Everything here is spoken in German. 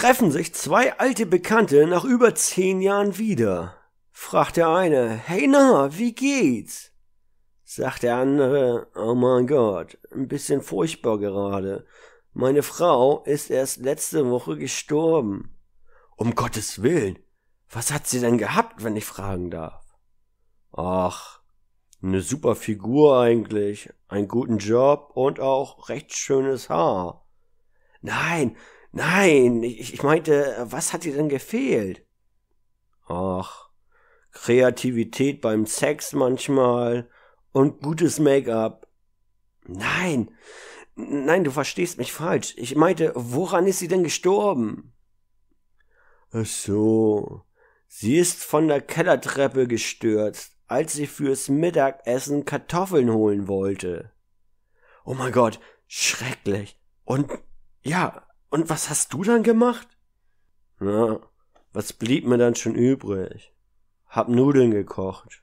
treffen sich zwei alte Bekannte nach über zehn Jahren wieder. Fragt der eine, hey na, wie geht's? Sagt der andere, oh mein Gott, ein bisschen furchtbar gerade. Meine Frau ist erst letzte Woche gestorben. Um Gottes Willen, was hat sie denn gehabt, wenn ich fragen darf? Ach, eine super Figur eigentlich, einen guten Job und auch recht schönes Haar. Nein, Nein, ich, ich meinte, äh, was hat dir denn gefehlt? Ach, Kreativität beim Sex manchmal und gutes Make-up. Nein, nein, du verstehst mich falsch. Ich meinte, woran ist sie denn gestorben? Ach so, sie ist von der Kellertreppe gestürzt, als sie fürs Mittagessen Kartoffeln holen wollte. Oh mein Gott, schrecklich. Und ja, und was hast du dann gemacht? Na, was blieb mir dann schon übrig? Hab Nudeln gekocht.